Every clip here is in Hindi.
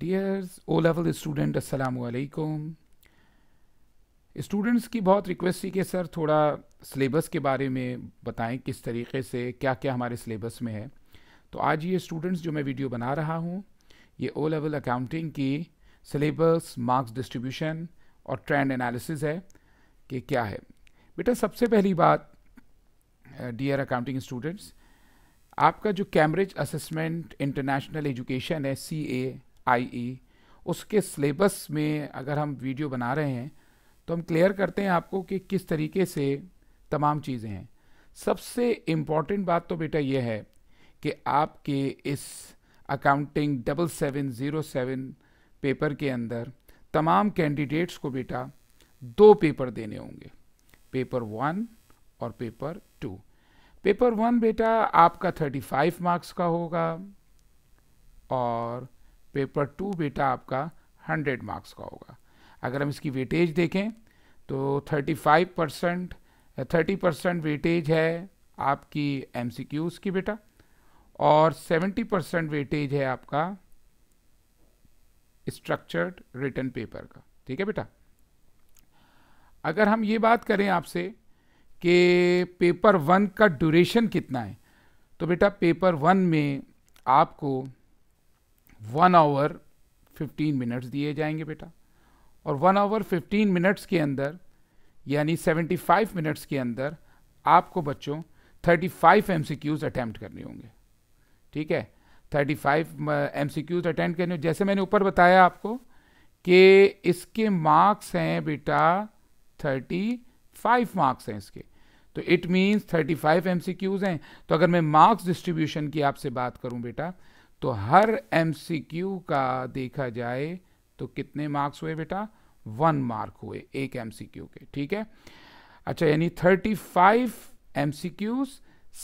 डियर्स ओ लेवल स्टूडेंट असलकुम स्टूडेंट्स की बहुत रिक्वेस्ट थी कि सर थोड़ा सिलेबस के बारे में बताएं किस तरीके से क्या क्या हमारे सिलेबस में है तो आज ये स्टूडेंट्स जो मैं वीडियो बना रहा हूँ ये ओ लेवल अकाउंटिंग की सिलेबस मार्क्स डिस्ट्रीब्यूशन और ट्रेंड एनालिसिस है कि क्या है बेटा सबसे पहली बात डियर अकाउंटिंग स्टूडेंट्स आपका जो कैम्ब्रिज असेसमेंट इंटरनेशनल एजुकेशन है सी ए आई e, उसके सिलेबस में अगर हम वीडियो बना रहे हैं तो हम क्लियर करते हैं आपको कि किस तरीके से तमाम चीज़ें हैं सबसे इम्पॉर्टेंट बात तो बेटा ये है कि आपके इस accounting double seven zero seven paper के अंदर तमाम कैंडिडेट्स को बेटा दो पेपर देने होंगे पेपर वन और पेपर टू पेपर वन बेटा आपका थर्टी फाइव मार्क्स का होगा और पेपर टू बेटा आपका हंड्रेड मार्क्स का होगा अगर हम इसकी वेटेज देखें तो thirty five percent thirty percent weightage है आपकी एम की बेटा और सेवेंटी परसेंट वेटेज है आपका स्ट्रक्चर्ड रिटर्न पेपर का ठीक है बेटा अगर हम ये बात करें आपसे कि पेपर वन का ड्यूरेशन कितना है तो बेटा पेपर वन में आपको वन आवर फिफ्टीन मिनट्स दिए जाएंगे बेटा और वन आवर फिफ्टीन मिनट्स के अंदर यानी सेवेंटी फाइव मिनट्स के अंदर आपको बच्चों thirty five M C Qs attempt करने होंगे ठीक है thirty five M C Qs attempt करने जैसे मैंने ऊपर बताया आपको कि इसके मार्क्स हैं बेटा थर्टी फाइव मार्क्स हैं इसके तो it means thirty five M C Qs हैं तो अगर मैं मार्क्स डिस्ट्रीब्यूशन की आपसे बात करूं बेटा तो हर एमसीक्यू का देखा जाए तो कितने मार्क्स हुए बेटा वन मार्क हुए एक एमसीक्यू के ठीक है अच्छा यानी thirty five M C Qs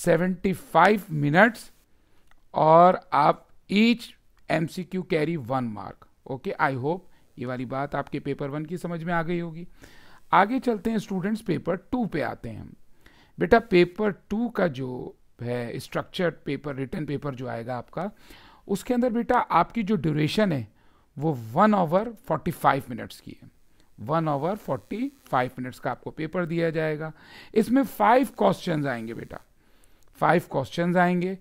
seventy five minutes और आप each M C Q carry one mark okay I hope ये वाली बात आपके पेपर वन की समझ में आ गई होगी आगे चलते हैं स्टूडेंट्स पेपर टू पे आते हैं हम बेटा पेपर टू का जो है स्ट्रक्चर पेपर रिटर्न पेपर जो आएगा आपका उसके अंदर बेटा आपकी जो ड्यूरेशन है वो one hour forty five minutes की है one hour forty five minutes का आपको पेपर दिया जाएगा इसमें फाइव क्वेश्चन आएंगे बेटा फाइव क्वेश्चन आएंगे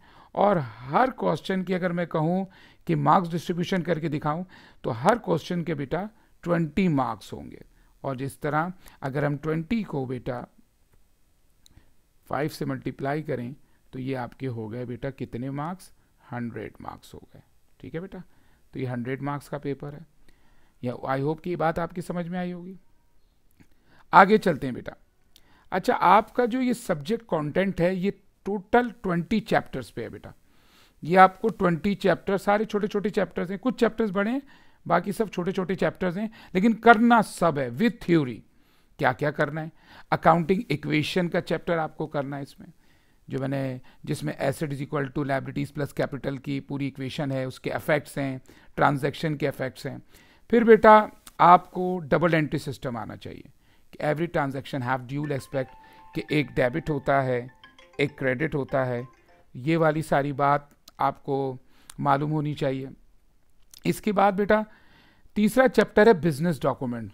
और हर क्वेश्चन की अगर मैं कहूँ कि मार्क्स डिस्ट्रीब्यूशन करके दिखाऊं तो हर क्वेश्चन के बेटा ट्वेंटी मार्क्स होंगे और जिस तरह अगर हम ट्वेंटी को बेटा फाइव से मल्टीप्लाई करें तो ये आपके हो गए बेटा कितने मार्क्स हंड्रेड मार्क्स हो गए ठीक है बेटा तो ये हंड्रेड मार्क्स का पेपर है या आई होप कि ये बात आपकी समझ में आई होगी आगे चलते हैं बेटा अच्छा आपका जो ये सब्जेक्ट कंटेंट है ये टोटल ट्वेंटी चैप्टर्स पे है बेटा ये आपको ट्वेंटी चैप्टर सारे छोटे छोटे चैप्टर्स हैं कुछ चैप्टर्स बड़े हैं बाकी सब छोटे छोटे चैप्टर्स हैं लेकिन करना सब है विथ थ्योरी क्या क्या करना है अकाउंटिंग इक्वेशन का चैप्टर आपको करना है इसमें जो मैंने जिसमें asset is equal to liabilities plus capital की पूरी इक्वेशन है उसके अफेक्ट्स हैं ट्रांजेक्शन के अफेक्ट्स हैं फिर बेटा आपको डबल एंट्री सिस्टम आना चाहिए कि every transaction have dual aspect कि एक डेबिट होता है एक क्रेडिट होता है ये वाली सारी बात आपको मालूम होनी चाहिए इसके बाद बेटा तीसरा चैप्टर है बिजनेस डॉक्यूमेंट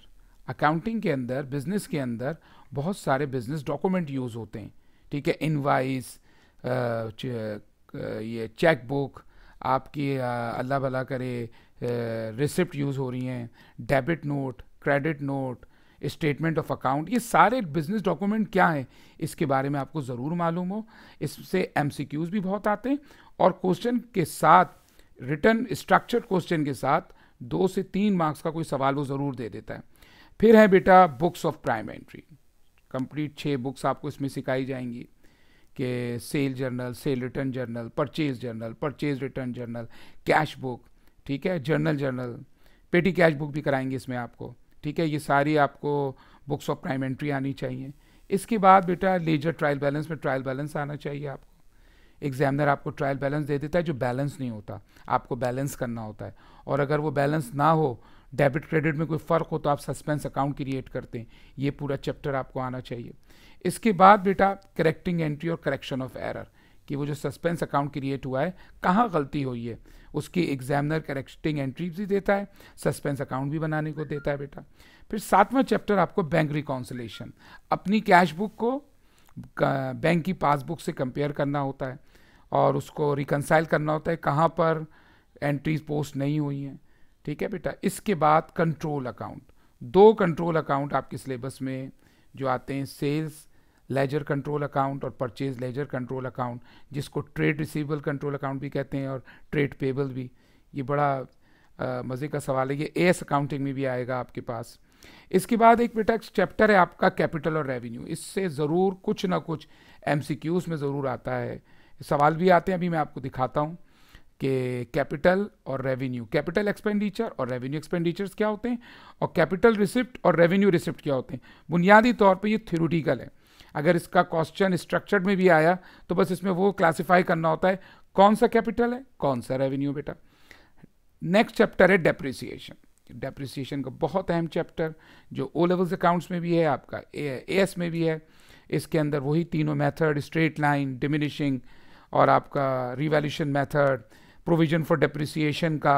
अकाउंटिंग के अंदर बिजनेस के अंदर बहुत सारे बिजनेस डॉक्यूमेंट यूज़ होते हैं ठीक है इनवाइस ये चेक बुक आपकी अल्लाह भला करे रिसिप्ट यूज़ हो रही हैं debit note credit note statement of account ये सारे बिजनेस डॉक्यूमेंट क्या हैं इसके बारे में आपको ज़रूर मालूम हो इससे एम भी बहुत आते हैं और क्वेश्चन के साथ रिटर्न स्ट्रक्चर क्वेश्चन के साथ दो से तीन मार्क्स का कोई सवाल वो ज़रूर दे देता है फिर है बेटा books of prime entry complete छः बुक्स आपको इसमें सिखाई जाएंगी कि sale journal sale return journal purchase journal purchase return journal cash book ठीक है journal journal petty cash book भी कराएंगे इसमें आपको ठीक है ये सारी आपको बुक्स ऑफ प्राइम एंट्री आनी चाहिए इसके बाद बेटा लेजर ट्रायल बैलेंस में ट्रायल बैलेंस आना चाहिए आपको एग्जामिनर आपको ट्रायल बैलेंस दे देता है जो बैलेंस नहीं होता आपको बैलेंस करना होता है और अगर वो बैलेंस ना हो डेबिट क्रेडिट में कोई फ़र्क हो तो आप सस्पेंस अकाउंट क्रिएट करते हैं ये पूरा चैप्टर आपको आना चाहिए इसके बाद बेटा करेक्टिंग एंट्री और करेक्शन ऑफ एरर कि वो जो सस्पेंस अकाउंट क्रिएट हुआ है कहाँ गलती हुई है उसकी एग्जामिनर करेक्टिंग एंट्री भी देता है सस्पेंस अकाउंट भी बनाने को देता है बेटा फिर सातवां चैप्टर आपको बैंक रिकाउंसलेशन अपनी कैश बुक को बैंक की पासबुक से कंपेयर करना होता है और उसको रिकनसाइल करना होता है कहाँ पर एंट्रीज पोस्ट नहीं हुई हैं ठीक है बेटा इसके बाद कंट्रोल अकाउंट दो कंट्रोल अकाउंट आपके सिलेबस में जो आते हैं सेल्स लेजर कंट्रोल अकाउंट और परचेज लेजर कंट्रोल अकाउंट जिसको ट्रेड रिसीवेबल कंट्रोल अकाउंट भी कहते हैं और ट्रेड पेबल भी ये बड़ा मज़े का सवाल है ये एस अकाउंटिंग में भी आएगा आपके पास इसके बाद एक बेटा चैप्टर है आपका कैपिटल और रेवेन्यू इससे ज़रूर कुछ ना कुछ एम में ज़रूर आता है सवाल भी आते हैं अभी मैं आपको दिखाता हूँ कि कैपिटल और रेवेन्यू कैपिटल एक्सपेंडिचर और रेवेन्यू एक्सपेंडिचर्स क्या होते हैं और कैपिटल रिसिप्ट और रेवेन्यू रिसिप्ट क्या होते हैं बुनियादी तौर पे ये थ्योरेटिकल है अगर इसका क्वेश्चन स्ट्रक्चर्ड में भी आया तो बस इसमें वो क्लासीफाई करना होता है कौन सा कैपिटल है कौन सा रेवेन्यू बेटा नेक्स्ट चैप्टर है डेप्रिसिएशन डेप्रिसिएशन का बहुत अहम चैप्टर जो ओ लेवल्स अकाउंट्स में भी है आपका ए एस में भी है इसके अंदर वही तीनों मेथड स्ट्रेट लाइन डिमिनिशिंग और आपका revaluation method provision for depreciation का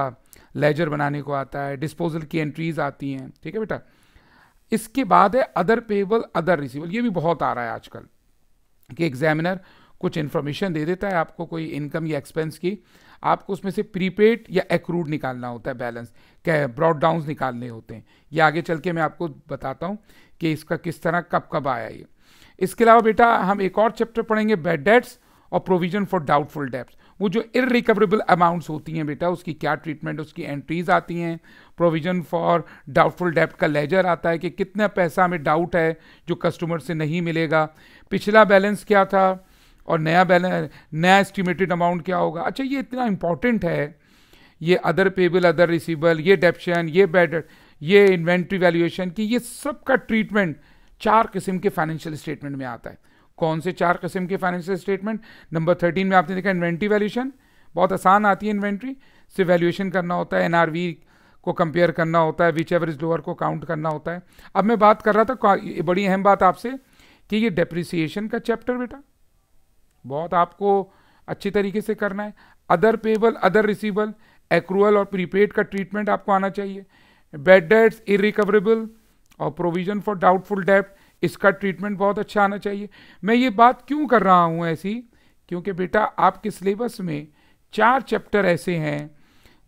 लेजर बनाने को आता है डिस्पोजल की एंट्रीज आती हैं ठीक है बेटा इसके बाद है अदर पेबल अदर रिसीवल ये भी बहुत आ रहा है आजकल कि एग्जामिनर कुछ इन्फॉर्मेशन दे देता है आपको कोई इनकम या एक्सपेंस की आपको उसमें से प्रीपेड या एक्रूड निकालना होता है बैलेंस क्या ब्रॉड डाउन निकालने होते हैं ये आगे चल के मैं आपको बताता हूँ कि इसका किस तरह कब कब आया ये इसके अलावा बेटा हम एक और चैप्टर पढ़ेंगे बैड डेट्स और प्रोविजन फॉर डाउटफुल डेप्स वो जो इरिकवरेबल अमाउंट्स होती हैं बेटा उसकी क्या ट्रीटमेंट उसकी एंट्रीज आती हैं प्रोविज़न फॉर डाउटफुल डेप्ट का लेजर आता है कि कितना पैसा हमें डाउट है जो कस्टमर से नहीं मिलेगा पिछला बैलेंस क्या था और नया बैलेंस नया एस्टिमेटेड अमाउंट क्या होगा अच्छा ये इतना इंपॉर्टेंट है ये अदर पेबल अदर रिसीबल ये डेप्शन ये बेड ये इन्वेंट्री वैल्यूएशन की ये सब का ट्रीटमेंट चार किस्म के फाइनेंशियल स्टेटमेंट में आता है कौन से चार किस्म के फाइनेंशियल स्टेटमेंट नंबर थर्टीन में आपने देखा इन्वेंट्री वैल्यूशन बहुत आसान आती है इन्वेंट्री सिर्फ वैल्यूएशन करना होता है एनआरवी को कंपेयर करना होता है विच एवर इज लोअर को काउंट करना होता है अब मैं बात कर रहा था बड़ी अहम बात आपसे कि ये डेप्रिसिएशन का चैप्टर बेटा बहुत आपको अच्छे तरीके से करना है other payable other receivable accrual और प्रीपेड का ट्रीटमेंट आपको आना चाहिए बेड डेट्स इरिकवरेबल और प्रोविजन फॉर डाउटफुल डेप्ट इसका ट्रीटमेंट बहुत अच्छा आना चाहिए मैं ये बात क्यों कर रहा हूँ ऐसी क्योंकि बेटा आपके सिलेबस में चार चैप्टर ऐसे हैं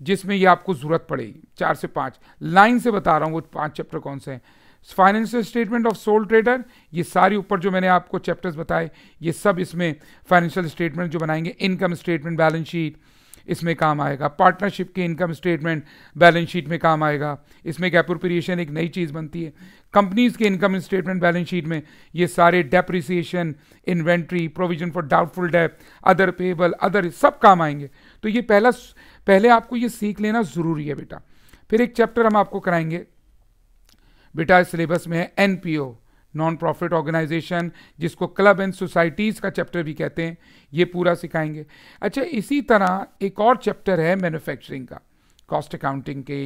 जिसमें ये आपको ज़रूरत पड़ेगी चार से पाँच लाइन से बता रहा हूँ वो पाँच चैप्टर कौन से हैं financial statement of sole trader ये सारी ऊपर जो मैंने आपको चैप्टर्स बताए ये सब इसमें फाइनेंशियल स्टेटमेंट जो बनाएंगे इनकम स्टेटमेंट बैलेंस शीट इसमें काम आएगा पार्टनरशिप की इनकम स्टेटमेंट बैलेंस शीट में काम आएगा इसमें एक अप्रोप्रिएशन एक नई चीज़ बनती है कंपनीज़ के इनकम स्टेटमेंट बैलेंस शीट में ये सारे depreciation inventory provision for doubtful debt other payable other सब काम आएंगे तो ये पहला पहले आपको ये सीख लेना ज़रूरी है बेटा फिर एक चैप्टर हम आपको कराएंगे बेटा सिलेबस में है एन नॉन प्रॉफिट ऑर्गेनाइजेशन जिसको क्लब एंड सोसाइटीज़ का चैप्टर भी कहते हैं ये पूरा सिखाएंगे अच्छा इसी तरह एक और चैप्टर है मैन्युफैक्चरिंग का कॉस्ट अकाउंटिंग के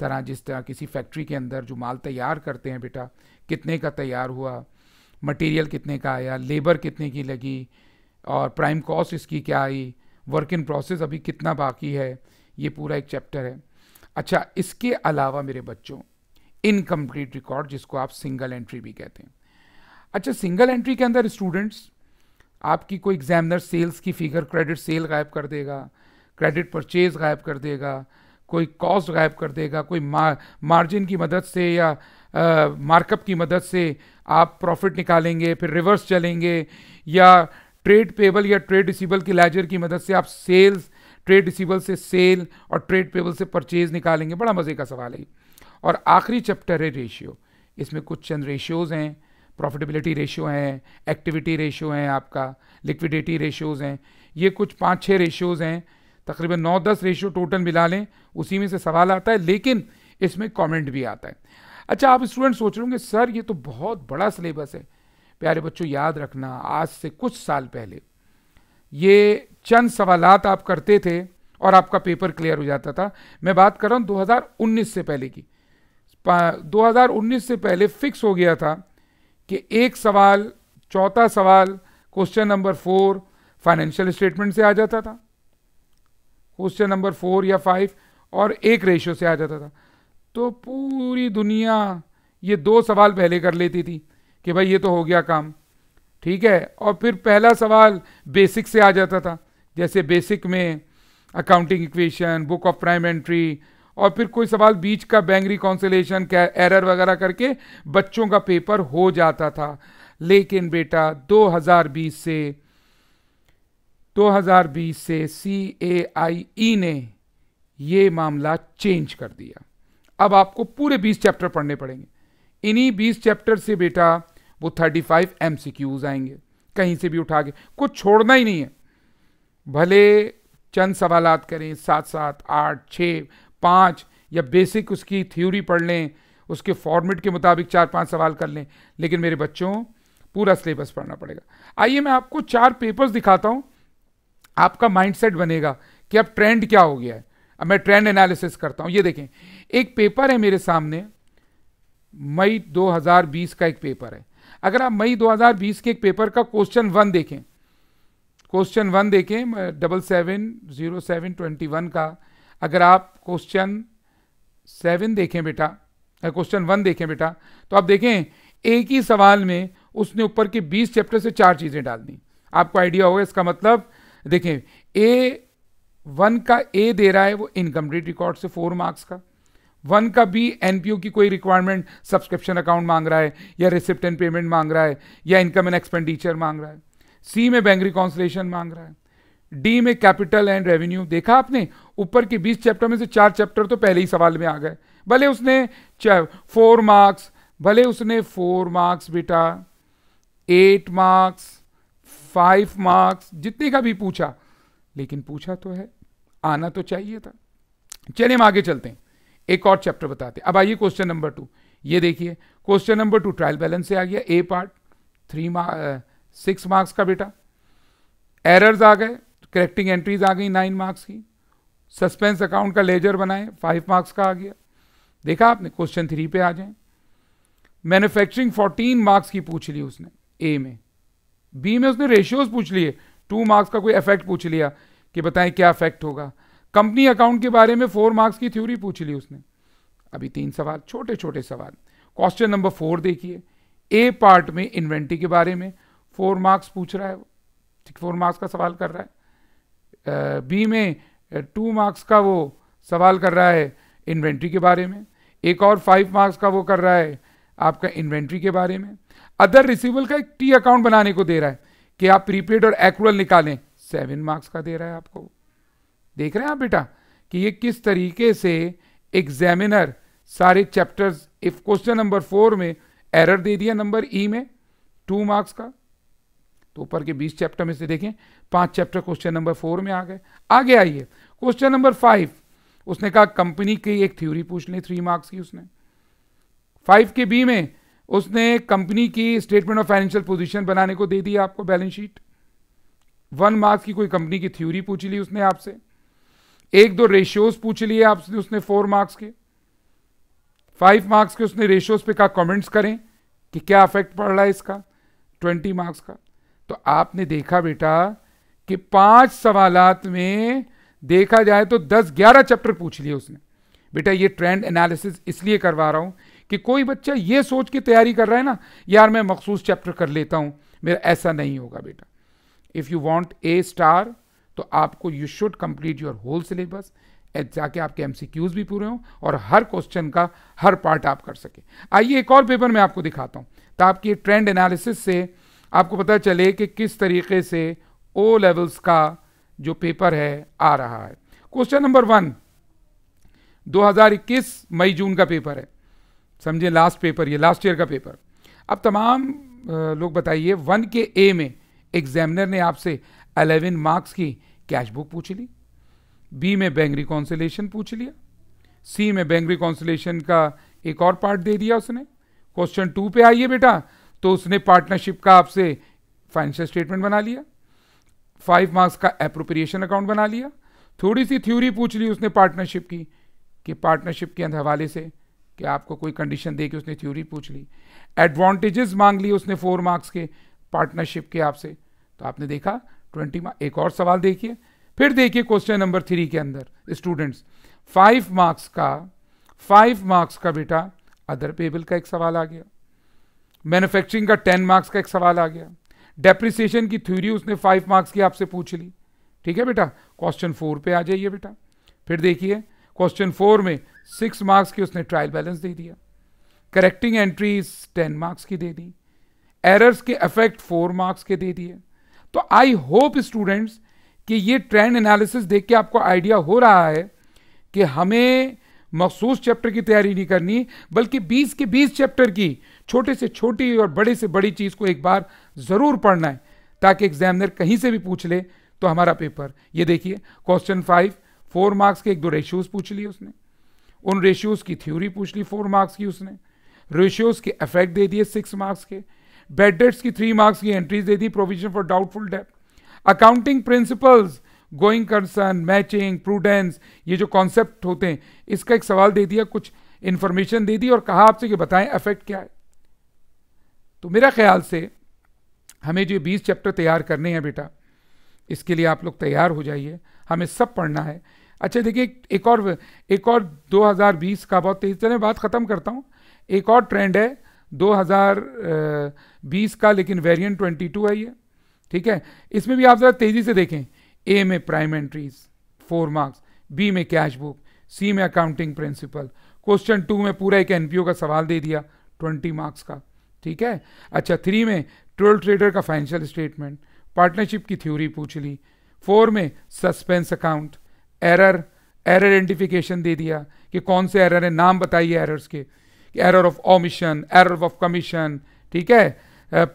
तरह जिस तरह किसी फैक्ट्री के अंदर जो माल तैयार करते हैं बेटा कितने का तैयार हुआ मटेरियल कितने का आया लेबर कितने की लगी और प्राइम कॉस्ट इसकी क्या आई वर्क इन प्रोसेस अभी कितना बाकी है ये पूरा एक चैप्टर है अच्छा इसके अलावा मेरे बच्चों इनकम्प्लीट रिकॉर्ड जिसको आप सिंगल एंट्री भी कहते हैं अच्छा सिंगल एंट्री के अंदर स्टूडेंट्स आपकी कोई एग्जामिनर सेल्स की फिगर क्रेडिट सेल गायब कर देगा क्रेडिट परचेज गायब कर देगा कोई कॉस्ट गायब कर देगा कोई मार्जिन की मदद से या मार्कअप की मदद से आप प्रॉफिट निकालेंगे फिर रिवर्स चलेंगे या ट्रेड पेबल या ट्रेड रिसीबल की लैजर की मदद से आप सेल्स ट्रेड रिसीबल से सेल और ट्रेड पेबल से परचेज निकालेंगे बड़ा मज़े का सवाल है और आखिरी चैप्टर है रेशियो इसमें कुछ चंद रेशियोज़ हैं प्रॉफिटेबिलिटी रेशियो हैं एक्टिविटी रेशियो हैं आपका लिक्विडिटी रेशियोज़ हैं ये कुछ पाँच छः रेशियोज़ हैं तकरीबन नौ दस रेशियो टोटल मिला लें उसी में से सवाल आता है लेकिन इसमें कमेंट भी आता है अच्छा आप स्टूडेंट सोच रहे होंगे सर ये तो बहुत बड़ा सिलेबस है प्यारे बच्चों याद रखना आज से कुछ साल पहले ये चंद सवाल आप करते थे और आपका पेपर क्लियर हो जाता था मैं बात कर रहा हूँ 2019 से पहले की 2019 से पहले फिक्स हो गया था कि एक सवाल चौथा सवाल question number four financial statement से आ जाता था क्वेश्चन नंबर फोर या फाइव और एक रेशियो से आ जाता था तो पूरी दुनिया ये दो सवाल पहले कर लेती थी कि भाई ये तो हो गया काम ठीक है और फिर पहला सवाल बेसिक से आ जाता था जैसे बेसिक में accounting equation book of prime entry और फिर कोई सवाल बीच का बैंक रिकॉन्सिलेशन एरर वगैरह करके बच्चों का पेपर हो जाता था लेकिन बेटा 2020 से 2020 से सी ए आई ई ने ये मामला चेंज कर दिया अब आपको पूरे 20 चैप्टर पढ़ने पड़ेंगे इन्हीं 20 चैप्टर से बेटा वो 35 फाइव एम आएंगे कहीं से भी उठा के कुछ छोड़ना ही नहीं है भले चंद सवालात करें सात सात आठ छः पाँच या बेसिक उसकी थ्योरी पढ़ लें उसके फॉर्मेट के मुताबिक चार पांच सवाल कर लें लेकिन मेरे बच्चों पूरा सिलेबस पढ़ना पड़ेगा आइए मैं आपको चार पेपर्स दिखाता हूँ आपका माइंडसेट बनेगा कि अब ट्रेंड क्या हो गया है अब मैं ट्रेंड एनालिसिस करता हूँ ये देखें एक पेपर है मेरे सामने मई 2020 का एक पेपर है अगर आप मई 2020 के एक पेपर का क्वेश्चन वन देखें क्वेश्चन वन देखें double seven zero seven twenty one का अगर आप क्वेश्चन सेवन देखें बेटा क्वेश्चन वन देखें बेटा तो आप देखें एक ही सवाल में उसने ऊपर के बीस चैप्टर से चार चीज़ें डाल दी आपको आइडिया होगा इसका मतलब देखें ए वन का ए दे रहा है वो इनकम्प्लीट रिकॉर्ड से फोर मार्क्स का वन का बी एनपीओ की कोई रिक्वायरमेंट सब्सक्रिप्शन अकाउंट मांग रहा है या रिसिप्ट एंड पेमेंट मांग रहा है या इनकम एंड एक्सपेंडिचर मांग रहा है सी में बैंक रिकाउंसलेशन मांग रहा है डी में कैपिटल एंड रेवेन्यू देखा आपने ऊपर के बीस चैप्टर में से चार चैप्टर तो पहले ही सवाल में आ गए भले उसने फोर मार्क्स भले उसने फोर मार्क्स बेटा एट मार्क्स फाइव मार्क्स जितने का भी पूछा लेकिन पूछा तो है आना तो चाहिए था चलिए हम आगे चलते हैं एक और चैप्टर बताते हैं अब आइए क्वेश्चन नंबर टू ये देखिए question number two trial balance से आ गया A part three marks six marks का बेटा एरर्स आ गए करेक्टिंग एंट्रीज आ गई नाइन मार्क्स की सस्पेंस अकाउंट का लेजर बनाए फाइव मार्क्स का आ गया देखा आपने क्वेश्चन थ्री पे आ जाए मैन्युफैक्चरिंग फोर्टीन मार्क्स की पूछ ली उसने ए में बी में उसने रेशियोज पूछ लिए टू मार्क्स का कोई इफेक्ट पूछ लिया कि बताएं क्या इफेक्ट होगा कंपनी अकाउंट के बारे में फोर मार्क्स की थ्योरी पूछ ली उसने अभी तीन सवाल छोटे छोटे सवाल क्वेश्चन नंबर फोर देखिए ए पार्ट में इन्वेंट्री के बारे में फोर मार्क्स पूछ रहा है वो फोर मार्क्स का सवाल कर रहा है बी में टू मार्क्स का वो सवाल कर रहा है इन्वेंट्री के बारे में एक और फाइव मार्क्स का वो कर रहा है आपका इन्वेंट्री के बारे में अदर रिसीवल का एक टी अकाउंट बनाने को दे रहा है कि आप प्रीपेड और एक्रुअल निकालें सेवन मार्क्स का दे रहा है आपको देख रहे हैं आप बेटा कि ये किस तरीके से एग्जामिनर सारे chapters if question number four में एरर दे दिया नंबर ई e में टू मार्क्स का तो ऊपर के बीस चैप्टर में से देखें पांच चैप्टर क्वेश्चन नंबर फोर में आ गए आगे आइए क्वेश्चन नंबर फाइव उसने कहा कंपनी की एक थ्योरी पूछ ली थ्री मार्क्स की उसने फाइव के बी में उसने कंपनी की स्टेटमेंट ऑफ फाइनेंशियल पोजीशन बनाने को दे दिया आपको बैलेंस शीट वन मार्क्स की कोई कंपनी की थ्योरी पूछ ली उसने आपसे एक दो रेशियोज पूछ लिए आपसे उसने फोर मार्क्स के फाइव मार्क्स के उसने रेशियोज पे कहा कमेंट्स करें कि क्या अफेक्ट पड़ रहा है इसका ट्वेंटी मार्क्स का तो आपने देखा बेटा कि पांच सवालात में देखा जाए तो दस ग्यारह चैप्टर पूछ लिए उसने बेटा ये ट्रेंड एनालिसिस इसलिए करवा रहा हूं कि कोई बच्चा ये सोच के तैयारी कर रहा है ना यार मैं मखसूस चैप्टर कर लेता हूं मेरा ऐसा नहीं होगा बेटा if you want A star तो आपको you should complete your whole syllabus जाके आपके एमसीक्यूज भी पूरे हों और हर क्वेश्चन का हर पार्ट आप कर सके आइए एक और पेपर मैं आपको दिखाता हूं तो आपकी ट्रेंड एनालिसिस से आपको पता चले कि किस तरीके से ओ लेवल्स का जो पेपर है आ रहा है क्वेश्चन नंबर वन 2021 मई जून का पेपर है समझे लास्ट पेपर ये लास्ट ईयर का पेपर अब तमाम लोग बताइए वन के ए में एग्जामिनर ने आपसे 11 मार्क्स की कैश बुक पूछ ली बी में बैंक रिकॉन्सिलेशन पूछ लिया सी में बैंक रिकॉन्सिलेशन का एक और पार्ट दे दिया उसने क्वेश्चन टू पे आइए बेटा तो उसने पार्टनरशिप का आपसे फाइनेंशियल स्टेटमेंट बना लिया फाइव मार्क्स का अप्रोप्रिएशन अकाउंट बना लिया थोड़ी सी थ्योरी पूछ ली उसने पार्टनरशिप की कि पार्टनरशिप के अंदर हवाले से कि आपको कोई कंडीशन दे के उसने थ्योरी पूछ ली एडवांटेजेस मांग लिए उसने फोर मार्क्स के पार्टनरशिप के आपसे तो आपने देखा ट्वेंटी मार्क्स एक और सवाल देखिए फिर देखिए क्वेश्चन नंबर थ्री के अंदर स्टूडेंट्स फाइव मार्क्स का फाइव मार्क्स का बेटा अदर पेबल का एक सवाल आ गया मैन्युफैक्चरिंग का टेन मार्क्स का एक सवाल आ गया डेप्रिसिएशन की थ्योरी उसने फाइव मार्क्स की आपसे पूछ ली ठीक है बेटा क्वेश्चन फोर पे आ जाइए बेटा फिर देखिए क्वेश्चन फोर में सिक्स मार्क्स की उसने ट्रायल बैलेंस दे दिया करेक्टिंग एंट्रीज टेन मार्क्स की दे दी एरर्स के अफेक्ट फोर मार्क्स के दे दिए तो आई होप स्टूडेंट्स कि ये ट्रेंड एनालिसिस देख के आपको आइडिया हो रहा है कि हमें मखसूस चैप्टर की तैयारी नहीं करनी बल्कि 20 के 20 चैप्टर की छोटे से छोटी और बड़े से बड़ी चीज़ को एक बार ज़रूर पढ़ना है ताकि एग्जामिनर कहीं से भी पूछ ले तो हमारा पेपर ये देखिए क्वेश्चन फाइव फोर मार्क्स के एक दो रेशियोज़ पूछ लिए उसने उन रेशियोज़ की थ्योरी पूछ ली फोर मार्क्स की उसने रेशियोज़ के अफेक्ट दे दिए सिक्स मार्क्स के बेड डेट्स की थ्री मार्क्स की एंट्रीज दे दी provision for doubtful debts accounting principles going concern matching prudence ये जो कॉन्सेप्ट होते हैं इसका एक सवाल दे दिया कुछ इंफॉर्मेशन दे दी और कहा आपसे कि बताएं अफेक्ट क्या है तो मेरा ख्याल से हमें जो बीस चैप्टर तैयार करने हैं बेटा इसके लिए आप लोग तैयार हो जाइए हमें सब पढ़ना है अच्छा देखिए एक और एक और 2020 का बहुत तेज़ी से मैं बात ख़त्म करता हूँ एक और ट्रेंड है 2020 का लेकिन वेरिएंट 22 है ये ठीक है इसमें भी आप ज़रा तेज़ी से देखें ए में prime entries four marks B में कैश बुक सी में अकाउंटिंग प्रिंसिपल क्वेश्चन टू में पूरा एक एनपीओ का सवाल दे दिया ट्वेंटी मार्क्स का ठीक है अच्छा थ्री में ट्रोल ट्रेडर का फाइनेंशियल स्टेटमेंट पार्टनरशिप की थ्योरी पूछ ली फोर में suspense account error error identification दे दिया कि कौन से एरर है नाम बताइए एरर्स के error of omission error of commission ठीक है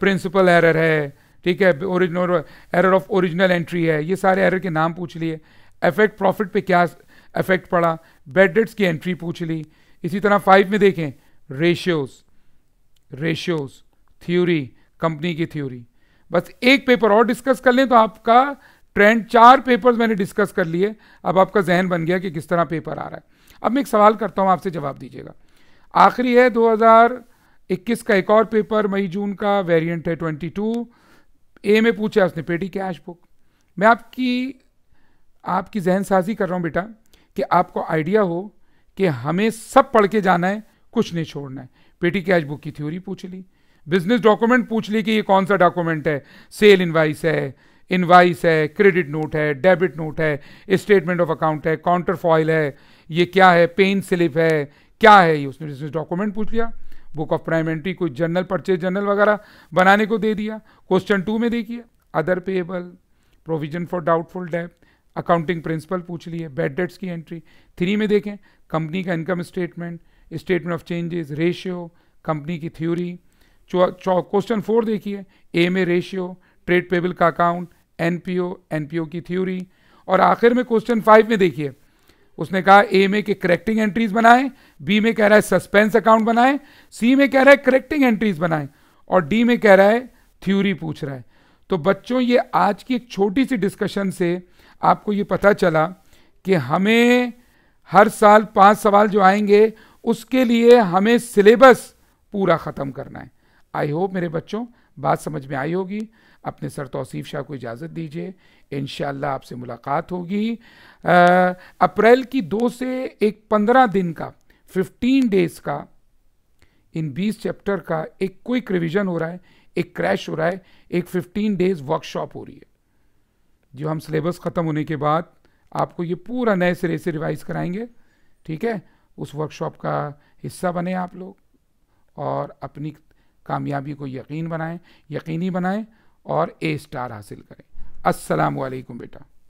प्रिंसिपल एरर है ठीक है original error of original entry है ये सारे एरर के नाम पूछ लिए अफेक्ट प्रॉफिट पे क्या अफेक्ट पड़ा बेड डेट्स की एंट्री पूछ ली इसी तरह फाइव में देखें रेशियोज रेशियोज थ्योरी कंपनी की थ्योरी बस एक पेपर और डिस्कस कर लें तो आपका ट्रेंड चार पेपर्स मैंने डिस्कस कर लिए अब आपका जहन बन गया कि किस तरह पेपर आ रहा है अब मैं एक सवाल करता हूँ आपसे जवाब दीजिएगा आखिरी है 2021 का एक और पेपर मई जून का वेरिएंट है 22 ए में पूछा उसने पेटी कैश बुक मैं आपकी आपकी जहन साजी कर रहा हूँ बेटा कि आपको आइडिया हो कि हमें सब पढ़ के जाना है कुछ नहीं छोड़ना है पेटी कैश बुक की थ्योरी पूछ ली बिजनेस डॉक्यूमेंट पूछ ली कि ये कौन सा डॉक्यूमेंट है सेल इनवाइस है इनवाइस है क्रेडिट नोट है डेबिट नोट है स्टेटमेंट ऑफ अकाउंट है काउंटर फॉइल है ये क्या है पेन स्लिप है क्या है ये उसने बिजनेस डॉक्यूमेंट पूछ लिया बुक ऑफ प्राइम एंट्री कोई जर्नल परचेज जर्नल वगैरह बनाने को दे दिया क्वेश्चन टू में देखिए other payable provision for doubtful debts accounting principle पूछ लिए बैड डेट्स की एंट्री थ्री में देखें कंपनी का income statement statement of changes ratio company की थ्योरी क्वेश्चन फोर देखिए ए में रेशियो ट्रेड पेबल का अकाउंट एनपीओ एनपीओ की थ्योरी और आखिर में क्वेश्चन फाइव में देखिए उसने कहा ए में कि करेक्टिंग एंट्रीज बनाएं बी में कह रहा है सस्पेंस अकाउंट बनाएं सी में कह रहा है करेक्टिंग एंट्रीज बनाएं और डी में कह रहा है थ्योरी पूछ रहा है तो बच्चों ये आज की एक छोटी सी डिस्कशन से आपको ये पता चला कि हमें हर साल पांच सवाल जो आएंगे उसके लिए हमें सिलेबस पूरा ख़त्म करना है आई होप मेरे बच्चों बात समझ में आई होगी अपने सर तोसीफ़ शाह को इजाज़त दीजिए इन आपसे मुलाकात होगी अप्रैल की दो से एक पंद्रह दिन का फिफ्टीन डेज़ का इन बीस चैप्टर का एक क्विक रिवीजन हो रहा है एक क्रैश हो रहा है एक फिफ्टीन डेज़ वर्कशॉप हो रही है जो हम सिलेबस ख़त्म होने के बाद आपको ये पूरा नए सिरे से रिवाइज़ कराएंगे ठीक है उस वर्कशॉप का हिस्सा बने आप लोग और अपनी कामयाबी को यकीन बनाएं यकीनी बनाएं और ए स्टार हासिल करें अस्सलाम वालेकुम बेटा